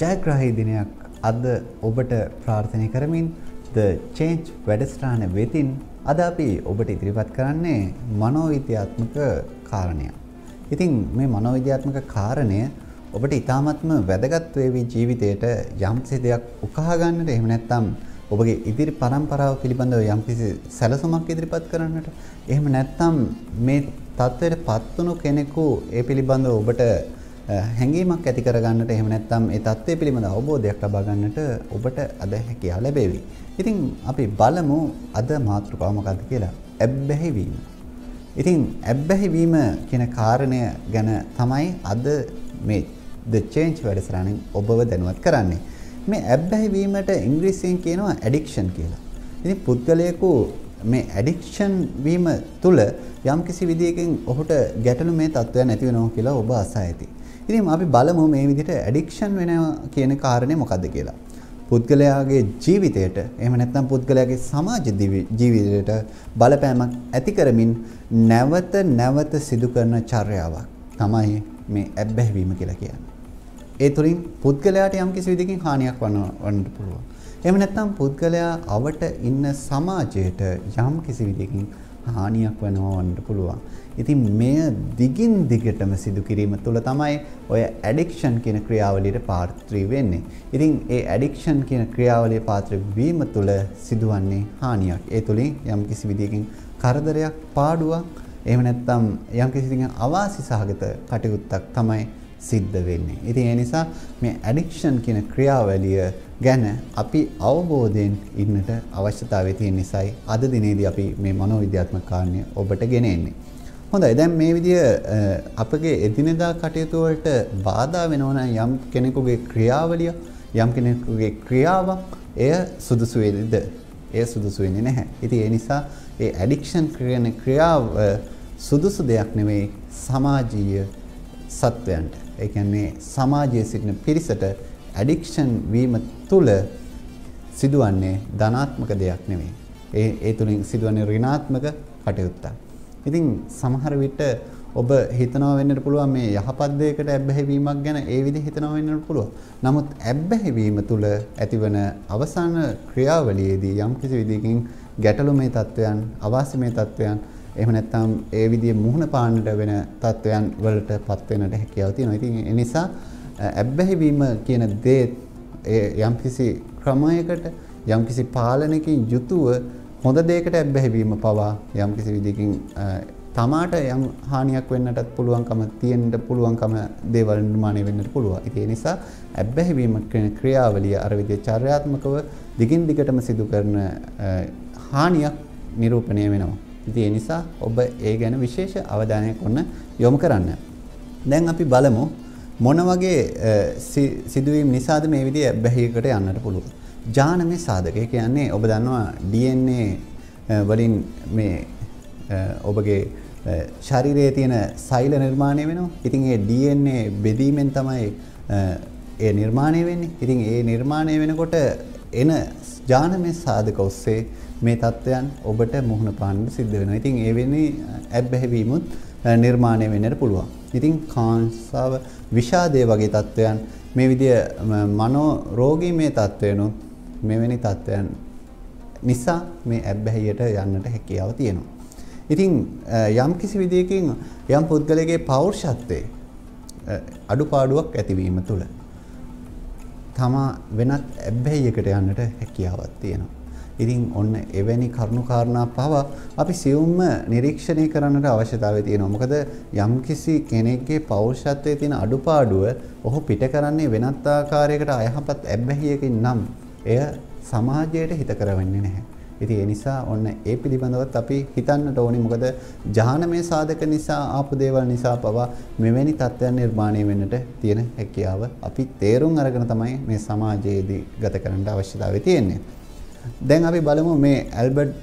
ජයග්‍රහහි දිනයක් අද ඔබට ප්‍රාර්ථනය කරමින් ද චේන්ච් වැඩස්ටාන වෙතින් අද අපි ඔබට ඉදිරිපත් කරන්නේ මනෝවිද්‍යාත්මක කාරණය. ඉතින් මේ මනෝවිද්‍යාත්මක කාරණය ඔබට ඉතාමත්ම වැදගත්වේවී ජීවිතයට යම්සි දෙයක් උකහාගන්නට එහෙම නැත්තම් ඔබගේ ඉදිරි පරම්පරාව පිළිබඳව යම්කිසි සැලසුමක් ඉදිරිපත් කරන්නට එහෙම නැත්තම් මේ තත්ත්වයට පත්වුණු කෙනෙකු ඒ පිළිබඳව ඔබට හැඟීමක් ඇති කරගන්නට එහෙම නැත්නම් ඒ தත්ත්වය පිළිබඳ අවබෝධයක් ලබා ගන්නට ඔබට අද හැකියාව ලැබෙවි. ඉතින් අපි බලමු අද මාතෘකාව මොකක්ද කියලා. ඇබ්බැහි වීම. ඉතින් ඇබ්බැහි වීම කියන කාරණය ගැන තමයි අද මේ The Change වැඩසටහනින් ඔබව දැනුවත් කරන්නේ. මේ ඇබ්බැහි වීමට ඉංග්‍රීසියෙන් කියනවා addiction කියලා. ඉතින් පුද්ගලයෙකු මේ ඇඩික්ෂන් වීම තුළ යම්කිසි විදියකින් ඔහුට ගැටලු මේ තත්ත්වයන් ඇති වෙනවා කියලා ඔබ අසා ඇති. ඉතින් අපි බලමු මේ විදිහට ඇඩික්ෂන් වෙනවා කියන කාරණය මොකද්ද කියලා. පුද්ගලයාගේ ජීවිතයට එහෙම නැත්නම් පුද්ගලයාගේ සමාජ ජීවිතයට බලපෑමක් ඇති කරමින් නැවත නැවත සිදු කරන චර්යාවක් තමයි මේ ඇබ්බැහි වීම කියලා කියන්නේ. ඒ තුලින් පුද්ගලයාට යම්කිසි විදිහකින් හානියක් වන්නට පුළුවන්. එහෙම නැත්නම් පුද්ගලයා අවට ඉන්න සමාජයට යම්කිසි විදිහකින් හානියක් වෙනවා වන්නට පුළුවන්. ඉතින් මෙය දිගින් දිගටම සිදු කිරීම තුළ තමයි ඔය ඇඩික්ෂන් කියන ක්‍රියාවලියට පාත්‍රී වෙන්නේ. ඉතින් ඒ ඇඩික්ෂන් කියන ක්‍රියාවලිය පාත්‍ර වීම තුළ සිදුවන්නේ හානියක්. ඒ තුළින් යම් කිසි විදියකින් කරදරයක්, පාඩුවක්, එහෙම නැත්නම් යම් කිසි විදියකින් අවාසි සහගත කටයුත්තක් තමයි සිද්ධ වෙන්නේ. ඉතින් ඒ නිසා මේ ඇඩික්ෂන් කියන ක්‍රියාවලිය ගැන අපි අවබෝධයෙන් ඉන්නට අවශ්‍යතාවය තියෙන නිසායි අද දිනේදී අපි මේ මනෝවිද්‍යාත්මක කාරණය ඔබට ගෙනෙන්නේ. හොඳයි දැන් මේ විදිය අපගේ එදිනෙදා කටයුතුවලට බාධා වෙනවන යම් කෙනෙකුගේ ක්‍රියාවලිය යම් කෙනෙකුගේ ක්‍රියාවක් එය සුදුසුවේද එය සුදුසුවෙන්නේ නැහැ. ඉතින් ඒ නිසා ඒ ඇඩික්ෂන් ක්‍රියන ක්‍රියාව සුදුසු දෙයක් නෙවෙයි සමාජීය සත්වයන්ට. ඒ කියන්නේ සමාජයේ සිටින පිරිසට ඇඩික්ෂන් වීම තුළ සිදුවන්නේ ධනාත්මක දෙයක් නෙවෙයි. ඒ ඒ තුලින් සිදුවන්නේ ඍණාත්මක කටයුත්තක්. ඉතින් සමහර විට ඔබ හිතනවා වෙන්නට පුළුවන් මේ යහපත් දෙයකට ඇබ්බැහිවීමක් ගැන ඒ විදිහ හිතනවා වෙන්නට පුළුවන්. නමුත් ඇබ්බැහිවීම තුළ ඇතිවන අවසාන ක්‍රියාවලියේදී යම් කිසි විදිහකින් ගැටලුමේ තත්වයන්, අවාසිමේ තත්වයන්, එහෙම නැත්නම් ඒ විදිහේ මුහුණ පාන්නට වෙන තත්වයන් වලට පත් වෙන්නට හැකියාව තියෙනවා. ඉතින් ඒ නිසා ඇබ්බැහිවීම කියන දේ යම්කිසි ක්‍රමයකට යම්කිසි පාලනයකින් යුතුව හොඳ දේකට ඇබ්බැහිවීම පවා යම් කිසි විදිකින් තමාට යම් හානියක් වෙන්නටත් පුළුවන්කම තියෙන්ට පුළුවන්කම දේවල් නිර්මාණය වෙන්නට පුළුවන්. ඒ නිසා ඇබ්බැහිවීම කියන ක්‍රියාවලිය අර විදිහේ චර්යාත්මකව දිගින් දිගටම සිදු කරන හානියක් නිරූපණය වෙනවා. ඉතින් ඒ නිසා ඔබ ඒ ගැන විශේෂ අවධානයක් ඔන්න යොමු කරන්න. දැන් අපි බලමු මොන වගේ සිදුවීම් නිසාද මේ විදිහේ ඇබ්බැහියකට යන්නට පුළුවන්. ජානමය සාධකය කියන්නේ ඔබ දන්නවා DNA වලින් මේ ඔබගේ ශරීරයේ තියෙන සෛල නිර්මාණය වෙනවා. ඉතින් ඒ DNA බෙදීමෙන් තමයි ඒ නිර්මාණය වෙන්නේ. ඉතින් ඒ නිර්මාණය වෙනකොට එන ජානමය සාධක ඔස්සේ මේ තත්ත්වයන් ඔබට මුහුණ පාන්න සිද්ධ වෙනවා. ඉතින් ඒ වෙන්නේ ඇබ්බැහිවීමුත් නිර්මාණය වෙන්නට පුළුවන්. ඉතින් කාංසාව, විෂාදය වගේ තත්ත්වයන් මේ විදිය මනෝ රෝගී මේ තත්ත්වයනොත් මෙවැනි තත්ත්වයන් නිසා මේ ඇබ්බැහියට යන්නට හැකියාව තියෙනවා. ඉතින් යම් කිසි විදියකින් යම් පුද්ගලගේ පෞර්ෂත්වය අඩුපාඩුවක් ඇතිවීම තුළ තමා වෙනත් ඇබ්බැහියකට යන්නට හැකියාවක් තියෙනවා. ඉතින් ඔන්න එවැනි කරුණු කාරණා පවා අපි සියුම්ම නිරීක්ෂණය කරන්නට අවශ්‍යතාවය තියෙනවා. මොකද යම්කිසි කෙනෙක්ගේ පෞරුෂත්වයේ තියෙන අඩුපාඩුව ඔහු පිට කරන්නේ වෙනත් ආකාරයකට අයහපත් ඇබ්බැහියකින් නම් එය සමාජයට හිත කරවන්නේ නැහැ. ඉතින් ඒ නිසා ඔන්න ඒ පිළිබඳවත් අපි හිතන්නට ඕනේ මොකද ජානමය සාධක නිසා ආපු දේවල් නිසා පවා මෙවැනි තත්ත්වයන් නිර්මාණය වෙන්නට තියෙන හැකියාව අපි තේරුම් අරගෙන තමයි මේ සමාජයේදී ගත කරන්න අවශ්‍යතාවය තියෙන්නේ. දැන් අපි බලමු මේ ඇල්බර්ට්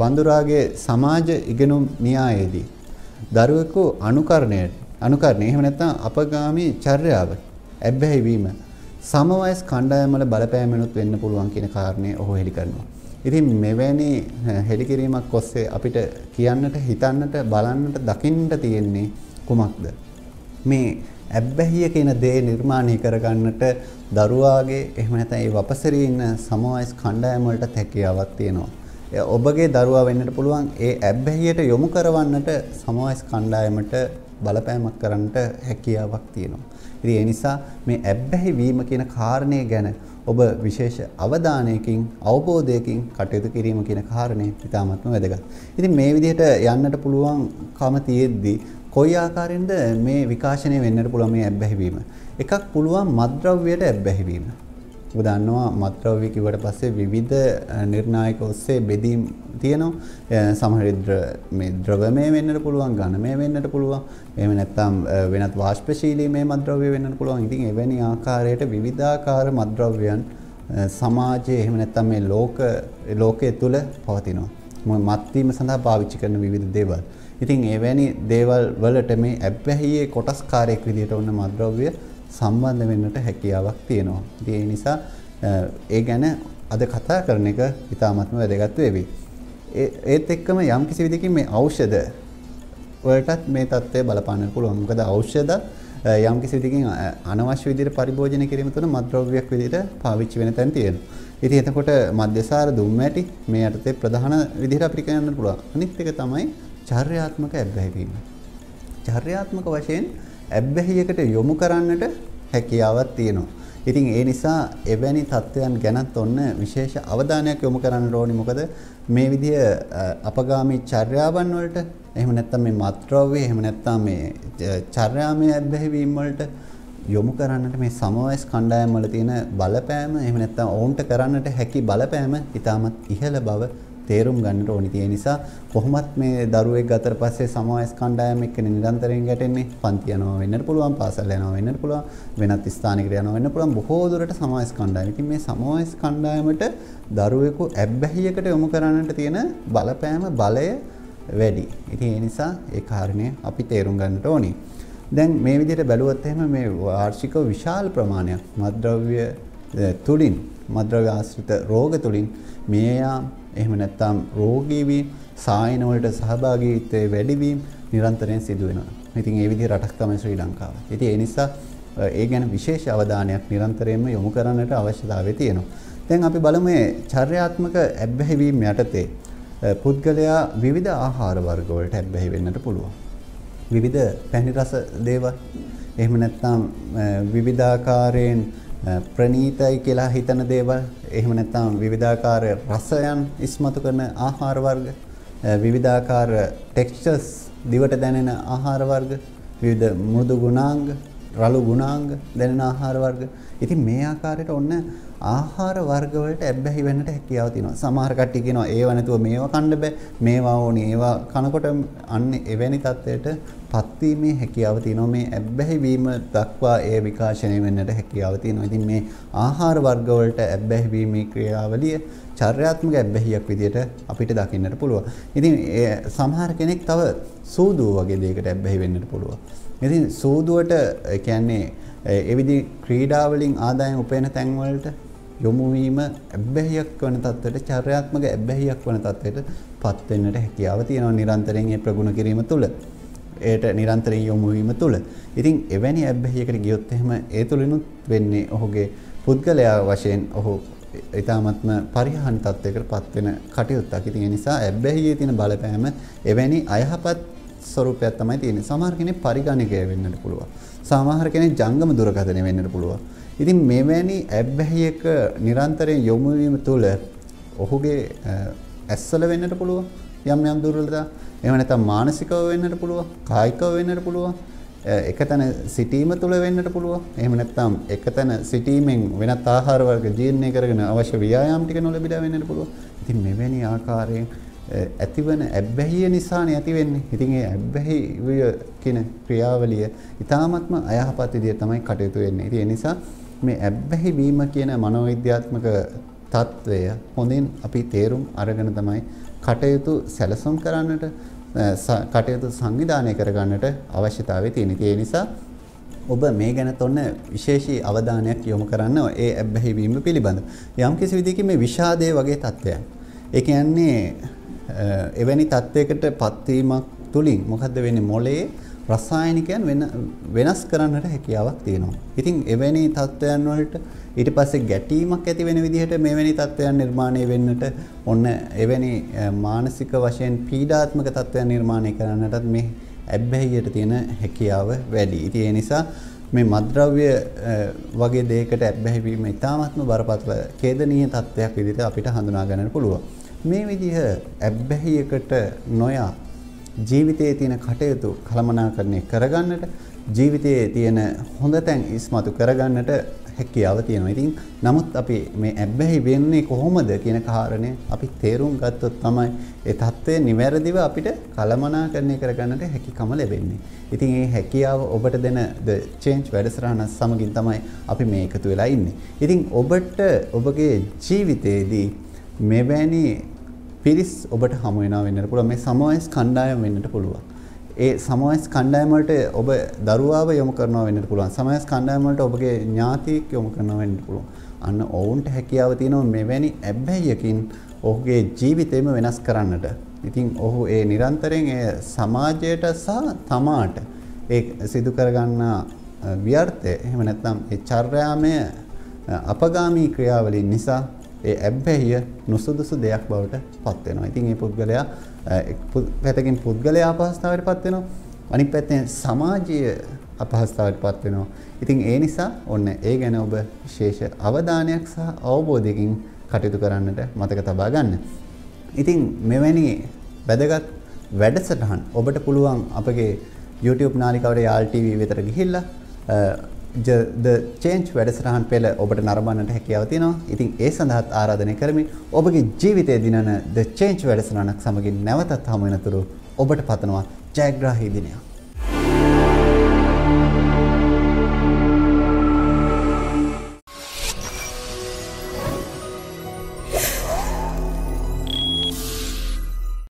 බඳුරාගේ සමාජ ඉගෙනුම් න්‍යායයේදී දරුවෙකු අනුකරණය අනුකරණය එහෙම නැත්නම් අපගාමී චර්යාව ඇබ්බැහි වීම සමවයස් කණ්ඩායම් වල බලපෑමනොත් වෙන්න පුළුවන් කියන කාරණය ඔහු හෙළි කරනවා. ඉතින් මෙවැනි හෙළිකිරීමක් ඔස්සේ අපිට කියන්නට හිතන්නට බලන්නට දකින්නට තියෙන්නේ කුමක්ද? මේ ඇබ්බැහිය කියන දේ නිර්මාණය කරගන්නට දරුවාගේ එහෙම නැත්නම් ඒ වපසරේ ඉන්න සමාජ කණ්ඩායම වලට හැකියාවක් තියෙනවා. ඔබගේ දරුවා වෙන්නට පුළුවන් ඒ ඇබ්බැහියට යොමු කරවන්නට සමාජ කණ්ඩායමට බලපෑමක් කරන්නට හැකියාවක් තියෙනවා. ඉතින් ඒ නිසා මේ ඇබ්බැහි වීම කියන කාරණය ගැන ඔබ විශේෂ අවධානයකින් අවබෝධයකින් කටයුතු කිරීම කියන කාරණේ ඉතාමත්ම වැදගත්. ඉතින් මේ විදිහට යන්නට පුළුවන් කම තියෙද්දි කොයි ආකාරයෙන්ද මේ විකාශනය වෙන්නට පුළුවන් මේ ඇබ්බැහි වීම? එකක් පුළුවන් මත්ද්‍රව්‍යයට ඇබ්බැහි වීම. ඔබ දන්නවා මත්ද්‍රව්‍ය කිව්වට පස්සේ විවිධ නිර්ණායක ඔස්සේ බෙදීම් තියෙනවා සමහර මේ ද්‍රවමය වෙන්නට පුළුවන් ඝනමය වෙන්නට පුළුවන් එහෙම නැත්නම් වෙනත් වාෂ්පශීලී මේ මත්ද්‍රව්‍ය වෙන්නට පුළුවන් ඉතින් එවැනි ආකාරයට විවිධාකාර මත්ද්‍රව්‍යයන් සමාජයේ එහෙම නැත්නම් මේ ලෝක ලෝකයේ තුල පවතිනවා මත්වීම සඳහා පාවිච්චි කරන විවිධ දේවල්. ඉතින් එවැනි දේවල් වලට මේ ඇබ්බැහියේ කොටස්කාරයක් විදිහට ඔන්න මද්‍රව්‍ය සම්බන්ධ වෙන්නට හැකියාවක් තියෙනවා. ඒ නිසා ඒ ගැන අද කතා කරන එක ඉතාමත්ම වැදගත් වෙවි. ඒත් එක්කම යම් කිසි විදිහකින් මේ ඖෂධ වලටත් මේ தත්ත්වය බලපාන්න පුළුවන්. මොකද ඖෂධ යම් කිසි විදිහකින් අනවශ්‍ය විදිහට පරිභෝජනය කිරීම තුළ මත්ද්‍රව්‍යයක් විදිහට පාවිච්චි වෙන තැන තියෙනවා. ඉතින් එතකොට මධ්‍යසාර දුම්මැටි මේ යටතේ ප්‍රධාන විදිහට අපිට කියන්න පුළුවන්. අනිත් එක තමයි චර්යාත්මක ඇබ්බැහි වීම. චර්යාත්මක වශයෙන් ඇබ්බැහියකට යොමු කරන්නට හැකියාවක් තියෙනවා. ඉතින් ඒ නිසා එවැනි தත්වයන් ගැනත් ඔන්න විශේෂ අවධානයක් යොමු කරන්න ඕනි. මොකද මේ විදිය අපගාමී චර්යාවන් වලට එහෙම නැත්නම් මේ මාත්‍රව්‍ය එහෙම නැත්නම් මේ චර්යාමය ඇබ්බැහිවීම වලට යොමු කරන්නට මේ සමවයස් කණ්ඩායම් වල තියෙන බලපෑම එහෙම නැත්නම් ඔවුන්ට කරන්නට හැකි බලපෑම ඊටමත් ඉහළ බව තේරුම් ගන්නට ඕනි. ඒ නිසා කොහොමත් මේ දරුවෙක් ගතට පස්සේ සමාජ ස්කණ්ඩායම එක්කනේ නිරන්තරයෙන් ගැටෙන්නේ. පන්ති යනවා වෙන්නත් පුළුවන්, පාසල් යනවා වෙන්නත් පුළුවන්, වෙනත් ස්ථානයකට යනවා වෙන්න පුළුවන් බොහෝ දුරට සමාජ ස්කණ්ඩායම. ඉතින් මේ සමාජ ස්කණ්ඩායමට දරුවෙකු ඇබ්බැහියකට යොමු කරන්නට තියෙන බලපෑම බලය වැඩි. ඉතින් ඒ නිසා ඒ කාරණය අපි තේරුම් ගන්නට ඕනේ. දැන් මේ විදිහට බැලුවොත් එහෙම මේ වාර්ෂික විශාල ප්‍රමාණයක් මත්ද්‍රව්‍ය තුලින් මත්ද්‍රව්‍ය ආශ්‍රිත රෝග තුලින් මියයා එහෙම නැත්නම් රෝගී වීම, සායන වලට සහභාගීත්වයේ වැඩිවීම නිරන්තරයෙන් සිදු වෙනවා. ඉතින් ඒ විදිහ රටක් තමයි ශ්‍රී ලංකාව. ඉතින් ඒ නිසා ඒ ගැන විශේෂ අවධානයක් නිරන්තරයෙන්ම යොමු කරන්නට අවශ්‍යතාවය තියෙනවා. දැන් අපි බලමු මේ චර්යාත්මක ඇබ්බැහිවීම යටතේ පුද්ගලයා විවිධ ආහාර වර්ග වලට ඇබ්බැහි වෙන්නට පුළුවන්. විවිධ පැණි රස දේවල් එහෙම නැත්නම් විවිධාකාරයෙන් ප්‍රනීතයි කියලා හිතන දේවල් එහෙම නැත්නම් විවිධාකාර රසයන් ඉස්මතු කරන ආහාර වර්ග විවිධාකාර ටෙක්ස්චර්ස් දිවට දැනෙන ආහාර වර්ග විවිධ මෘදු ගුණාංග රළු ගුණාංග දැනෙන ආහාර වර්ග. ඉතින් මේ ආකාරයට ඔන්න ආහාර වර්ග වලට ඇබ්බැහි වෙන්නට හැකියාව තියෙනවා. සමහර කට්ටිය කියනවා ඒව නැතුව මේවා කන්න බෑ. මේවා ඕනේ. ඒවා කනකොට අන්න එවැනි තත්ත්වයට පත්වීමේ හැකියාව තියෙනවා. මේ ඇබ්බැහි වීම දක්වා ඒ විකාශනය වෙන්නට හැකියාව තියෙනවා. ඉතින් මේ ආහාර වර්ග වලට ඇබ්බැහි වීමේ ක්‍රියාවලිය චර්යාත්මක ඇබ්බැහියක් විදිහට අපිට දකින්නට පුළුවන්. ඉතින් සමහර කෙනෙක් තව සූදුව වගේ දෙයකට ඇබ්බැහි වෙන්නට පුළුවන්. ඉතින් සූදුවට කියන්නේ ඒ විදි ක්‍රීඩා වලින් ආදායම් උපයන තැන් වලට යොමු වීම අබ්බැහියක් වන තත්ත්වයට චර්යාත්මක අබ්බැහියක් වන තත්ත්වයට පත් වෙන්නට හැකියාව තියෙනවා නිරන්තරයෙන් ඒ ප්‍රගුණ කිරීම තුළ. ඒට නිරන්තරයෙන් යොමු වීම තුළ. ඉතින් එවැනි අබ්බැහියකට ගියොත් එහෙම ඒ තුලිනුත් වෙන්නේ ඔහුගේ පුද්ගලයා වශයෙන් ඔහු ඉතාමත්ම පරිහානි තත්ත්වයකට පත්වෙන කටයුත්තක්. ඉතින් ඒ නිසා ඇබ්බැහියේ තියෙන බලපෑම එවැනි අයහපත් ස්වරූපයක් තමයි තියෙන්නේ. සමහර කෙනෙක් පරිගණකය වෙන්නට පුළුවන්. සමහර කෙනෙක් ජංගම දුරකථනය වෙන්නට පුළුවන්. ඉතින් මෙවැනි ඇබ්බැහියක නිරන්තරයෙන් යොමු වීම තුළ ඔහුගේ ඇස්සල වෙන්නට පුළුවන්. යම් යම් දුර්වලතා. එහෙම නැත්නම් මානසිකව වෙන්නට පුළුවන්. කායිකව වෙන්නට පුළුවන්. එක තැන සිටීම තුළ වෙන්නට පුළුවන්. එහෙම නැත්නම් එක තැන සිටීමෙන් වෙනත් ආහාර වර්ග ජීර්ණය කරගෙන අවශ්‍ය ව්‍යායාම් ටික නොලැබිලා වෙන්නට පුළුවන්. ඉතින් මෙවැනි ආකාරයෙන් ඇතිවන ඇබ්බැහිය නිසානේ ඇති වෙන්නේ. ඉතින් ඒ ඇබ්බැහිය කියන ක්‍රියාවලිය ඊ타ත්ම අයහපත් විදියට තමයි කටයුතු වෙන්නේ. ඉතින් ඒ නිසා මේ ඇබ්බැහි වීම කියන මනෝවිද්‍යාත්මක తත්වය හොඳින් අපි තේරුම් අරගෙන තමයි කටයුතු සැලසුම් කරන්නට කටයුතු සංවිධානය කරගන්නට අවශ්‍යතාවය තියෙන. ඒ නිසා ඔබ මේ ගැන තොන්න විශේෂී අවධානයක් යොමු කරන්න ඒ ඇබ්බැහි වීම පිළිබඳ. යම් කිසි විදිහකින් මේ විෂාදයේ වගේ තත්වයන්. ඒ කියන්නේ එවැනි තත්ත්වයකට පත්වීමක් තුලින් මොකද්ද වෙන්නේ මොළයේ රසායනිකයන් වෙන වෙනස් කරන්නට හැකියාවක් තියෙනවා. ඉතින් එවැනි තත්ත්වයන් වලට ඊට පස්සේ ගැටීමක් ඇති වෙන විදිහට මෙවැනි තත්ත්වයන් නිර්මාණය වෙන්නට ඔන්න එවැනි මානසික වශයෙන් පීඩාත්මක තත්ත්වයන් නිර්මාණය කරන්නටත් මේ ඇබ්බැහියට තියෙන හැකියාව වැඩි. ඉතින් ඒ නිසා මේ මද්ද්‍රව්‍ය වගේ දෙයකට ඇබ්බැහි වීම ඉතාමත්ම බරපතල ඛේදනීය තත්ත්වයක් විදිහට අපිට හඳුනා ගන්නට පුළුවන්. මේ විදිහ ඇබ්බැහියකට නොයා ජීවිතයේ තියෙන කටයුතු කළමනාකරණය කරගන්නට ජීවිතයේ තියෙන හොඳ තැන් ඉස්මතු කරගන්නට හැකියාව තියෙනවා. ඉතින් නමුත් අපි මේ ඇබ්බැහි වෙන්නේ කොහොමද කියන කාරණය අපි තේරුම් ගත්තොත් තමයි ඒ தත්ත්වය නිවැරදිව අපිට කළමනාකරණය කරගන්නට හැකියාව ලැබෙන්නේ. ඉතින් මේ හැකියාව ඔබට දෙන The Change වැඩසටහන සමගින් තමයි අපි මේ එකතු වෙලා ඉන්නේ. ඉතින් ඔබට ඔබගේ ජීවිතයේදී මෙවැනි පිරිස් ඔබට හමු වෙනවා වෙන්නට පුළුවන් මේ සමවයස් කණ්ඩායම වෙන්නට පුළුවන්. ඒ සමවයස් කණ්ඩායම වලට ඔබ දරුවාව යොමු කරනවා වෙන්නට පුළුවන්. සමවයස් කණ්ඩායම වලට ඔබගේ ඥාතියෙක් යොමු කරනවා වෙන්නට පුළුවන්. අන්න ඔවුන්ට හැකියාව තියෙනවා මෙවැනි ඇබ්බැහියකින් ඔහුගේ ජීවිතේම වෙනස් කරන්නට. ඉතින් ඔහු ඒ නිරන්තරයෙන් ඒ සමාජයට සහ තමාට ඒ සිදු කරගන්නා ව්‍යර්ථය එහෙම නැත්නම් ඒ චර්යාමය අපගාමී ක්‍රියාවලින් නිසා ඒ ඇබ්බැහිය නුසුදුසු දෙයක් බවට පත් වෙනවා. ඉතින් මේ පුද්ගලයා පැතකින් පුද්ගලයා අපහසුතාවයට පත් වෙනවා. අනිත් පැත්තෙන් සමාජීය අපහසුතාවයට පත් වෙනවා. ඉතින් ඒ නිසා ඔන්න ඒ ගැන ඔබ විශේෂ අවධානයක් සහ අවබෝධයකින් කටයුතු කරන්නට මතක තබා ගන්න. ඉතින් මෙවැනි වැදගත් වැඩසටහන් ඔබට පුළුවන් අපගේ YouTube නාලිකාවට යාල් TV වෙතට ගිහිල්ලා ද චේන්ජ් වැඩසටහන් පෙළ ඔබට නරඹන්නට හැකියාව තියෙනවා. ඉතින් ඒ සඳහාත් ආරාධනය කරමින් ඔබගේ ජීවිතය දිනන ද චේන්ජ් වැඩසටහනක් සමගින් නැවතත් හමු වෙනතුරු ඔබට පතනවා ජයග්‍රාහී දිනයක්.